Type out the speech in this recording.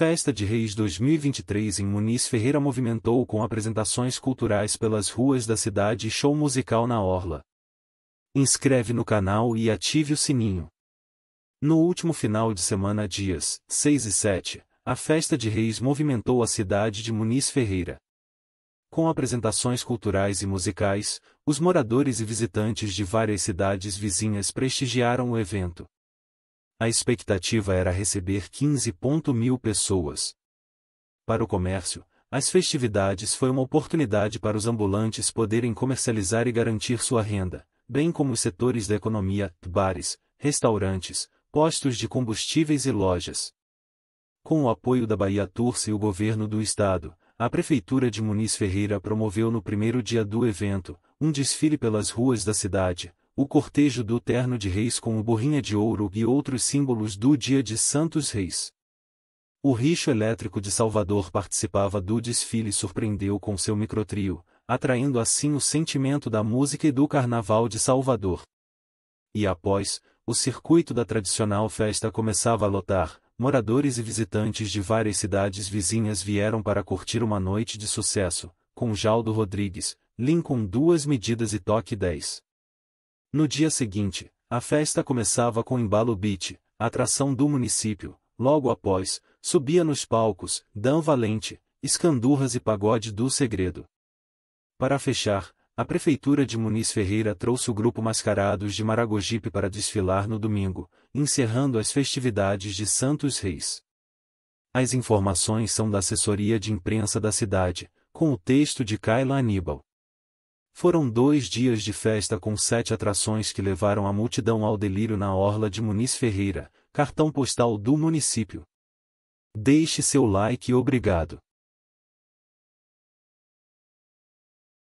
Festa de Reis 2023 em Muniz Ferreira movimentou com apresentações culturais pelas ruas da cidade e show musical na orla. Inscreve no canal e ative o sininho. No último final de semana, dias 6 e 7, a Festa de Reis movimentou a cidade de Muniz Ferreira. Com apresentações culturais e musicais, os moradores e visitantes de várias cidades vizinhas prestigiaram o evento. A expectativa era receber 15. mil pessoas. Para o comércio, as festividades foi uma oportunidade para os ambulantes poderem comercializar e garantir sua renda, bem como os setores da economia, bares, restaurantes, postos de combustíveis e lojas. Com o apoio da Bahia Tours e o governo do estado, a Prefeitura de Muniz Ferreira promoveu no primeiro dia do evento, um desfile pelas ruas da cidade, o cortejo do terno de reis com o burrinha de ouro e outros símbolos do dia de Santos Reis. O rixo elétrico de Salvador participava do desfile e surpreendeu com seu microtrio, atraindo assim o sentimento da música e do carnaval de Salvador. E após, o circuito da tradicional festa começava a lotar, moradores e visitantes de várias cidades vizinhas vieram para curtir uma noite de sucesso, com Jaldo Rodrigues, Lincoln Duas Medidas e Toque 10. No dia seguinte, a festa começava com embalo beat, atração do município, logo após, subia nos palcos, Dan Valente, escandurras e pagode do segredo. Para fechar, a prefeitura de Muniz Ferreira trouxe o grupo Mascarados de Maragogipe para desfilar no domingo, encerrando as festividades de Santos Reis. As informações são da assessoria de imprensa da cidade, com o texto de Kaila Aníbal. Foram dois dias de festa com sete atrações que levaram a multidão ao delírio na orla de Muniz Ferreira, cartão postal do município. Deixe seu like e obrigado.